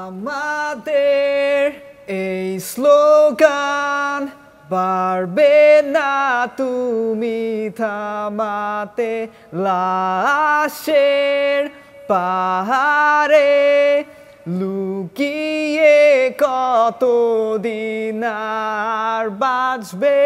আমাদের এই স্লোগান পারবে না তুমি থামাতে লাশের পাহাড়ে লুকিয়ে কতদিন আর বাঁচবে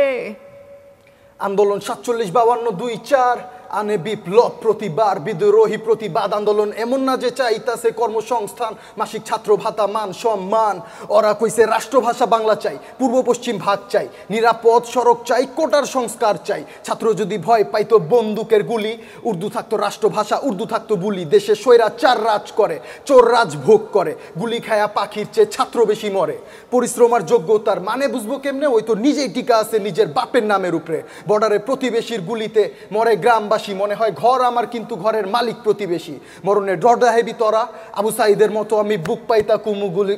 আন্দোলন সাতচল্লিশ বাবান্ন দুই চার আনে বিপ্লব প্রতিবার বিদ্রোহী প্রতিবাদ আন্দোলন এমন না যে চাইতাছে কর্মসংস্থান মাসিক ছাত্র ভাতা মান সম্মান ওরা কইছে রাষ্ট্রভাষা বাংলা চাই পূর্ব পশ্চিম ভাগ চাই নিরাপদ সড়ক চাই কোটার সংস্কার চাই ছাত্র যদি ভয় পাইতো বন্দুকের গুলি উর্দু থাকতো রাষ্ট্রভাষা উর্দু থাকতো বুলি দেশে সৈরা চার রাজ করে চোর রাজ ভোগ করে গুলি খায়া পাখির চেয়ে ছাত্র বেশি মরে পরিশ্রম আর যোগ্যতার মানে বুঝবো কেমনে ওই তো নিজেই টিকা আছে নিজের বাপের নামের উপরে বর্ডারে প্রতিবেশীর গুলিতে মরে গ্রাম বা পাশাপাশি মনে হয় ঘর আমার কিন্তু ঘরের মালিক প্রতিবেশী মরণে ডরদাহেবি তরা আবু সাইদের মতো আমি বুক পাইতা কুমুগুলি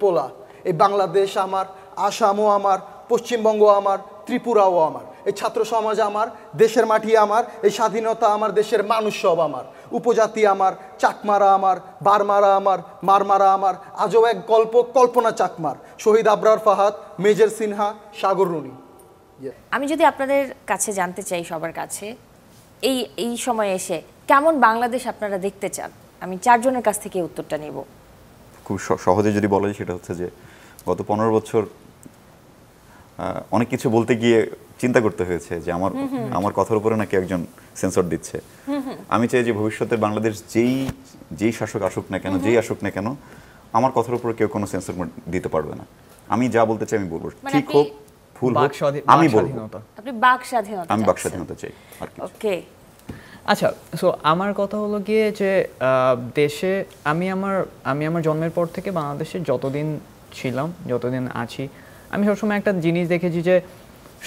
পোলা এই বাংলাদেশ আমার আসামও আমার পশ্চিমবঙ্গ আমার ত্রিপুরাও আমার এই ছাত্র সমাজ আমার দেশের মাটি আমার এই স্বাধীনতা আমার দেশের মানুষ সব আমার উপজাতি আমার চাকমারা আমার বারমারা আমার মারমারা আমার আজও এক গল্প কল্পনা চাকমার শহীদ আবরার ফাহাদ মেজর সিনহা সাগর রুনি আমি যদি আপনাদের কাছে জানতে চাই সবার কাছে এই এই সময়ে এসে কেমন বাংলাদেশ আপনারা দেখতে চান আমি চারজনের কাছ থেকে উত্তরটা নেব খুব সহজে যদি বলা যায় সেটা হচ্ছে যে গত পনেরো বছর অনেক কিছু বলতে গিয়ে চিন্তা করতে হয়েছে যে আমার আমার কথার উপরে নাকি একজন সেন্সর দিচ্ছে আমি চাই যে ভবিষ্যতে বাংলাদেশ যেই যেই শাসক আসুক না কেন যেই আসুক না কেন আমার কথার উপরে কেউ কোনো সেন্সর দিতে পারবে না আমি যা বলতে চাই আমি বলবো মানে ঠিক হোক আমি বলবো আপনি বাক স্বাধীনতা আমি বাক স্বাধীনতা চাই ওকে আচ্ছা সো আমার কথা হলো গিয়ে যে দেশে আমি আমার আমি আমার জন্মের পর থেকে বাংলাদেশে যতদিন ছিলাম যতদিন আছি আমি সবসময় একটা জিনিস দেখেছি যে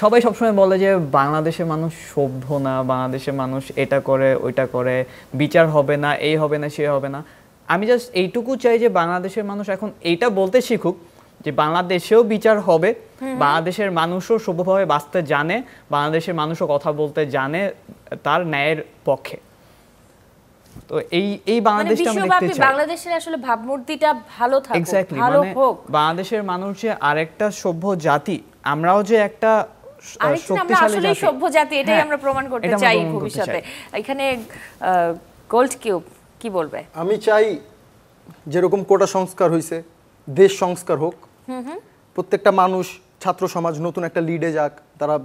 সবাই সবসময় বলে যে বাংলাদেশের মানুষ সভ্য না বাংলাদেশের মানুষ এটা করে ওইটা করে বিচার হবে না এই হবে না সে হবে না আমি জাস্ট এইটুকু চাই যে বাংলাদেশের মানুষ এখন এইটা বলতে শিখুক যে বাংলাদেশেও বিচার হবে বাংলাদেশের মানুষও সভ্যভাবে বাঁচতে জানে বাংলাদেশের মানুষও কথা বলতে জানে তার ন্যায়ের পক্ষে তো এই এই মানে বাংলাদেশটা দেখতে চাই বাংলাদেশের আসলে ভাবমূর্তিটা ভালো থাকুক মানে বাংলাদেশের মানুষ যে আরেকটা সভ্য জাতি আমরাও যে একটা শক্তিশালী সভ্য জাতি এটাই হ্যাঁ, আমরা প্রমাণ করতে চাই ভবিষ্যতে এখানে গোল্ড কিউব কি বলবে আমি চাই যেরকম কোটা সংস্কার হয়েছে দেশ সংস্কার হোক প্রত্যেকটা মানুষ ছাত্র সমাজ নতুন একটা লিডে যাক তারা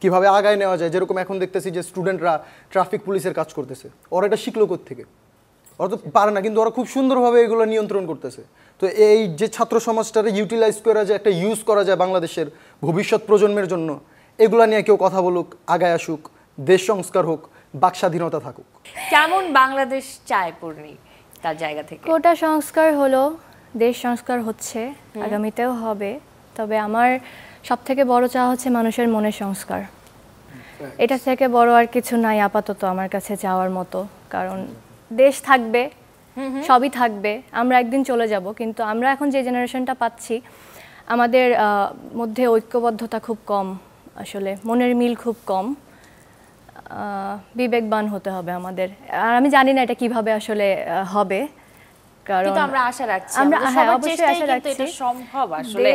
কিভাবে আগায় নেওয়া যায় যেরকম এখন দেখতেছি যে স্টুডেন্টরা ট্রাফিক পুলিশের কাজ করতেছে ওরা এটা শিখলো থেকে ওরা তো পারে না কিন্তু ওরা খুব সুন্দরভাবে এগুলো নিয়ন্ত্রণ করতেছে তো এই যে ছাত্র সমাজটারে ইউটিলাইজ করা যায় একটা ইউজ করা যায় বাংলাদেশের ভবিষ্যৎ প্রজন্মের জন্য এগুলা নিয়ে কেউ কথা বলুক আগায় আসুক দেশ সংস্কার হোক বাক স্বাধীনতা থাকুক কেমন বাংলাদেশ চায় পূর্ণি তার জায়গা থেকে কোটা সংস্কার হলো দেশ সংস্কার হচ্ছে আগামীতেও হবে তবে আমার সব থেকে বড় চাওয়া হচ্ছে মানুষের মনের সংস্কার এটা থেকে বড় আর কিছু নাই আপাতত আমার কাছে যাওয়ার মতো কারণ দেশ থাকবে সবই থাকবে আমরা একদিন চলে যাব কিন্তু আমরা এখন যে জেনারেশনটা পাচ্ছি আমাদের মধ্যে ঐক্যবদ্ধতা খুব কম আসলে মনের মিল খুব কম বিবেকবান হতে হবে আমাদের আর আমি জানি না এটা কিভাবে আসলে হবে কারণ আমরা আশা রাখছি আমরা হ্যাঁ অবশ্যই আশা রাখছি এটা সম্ভব আসলে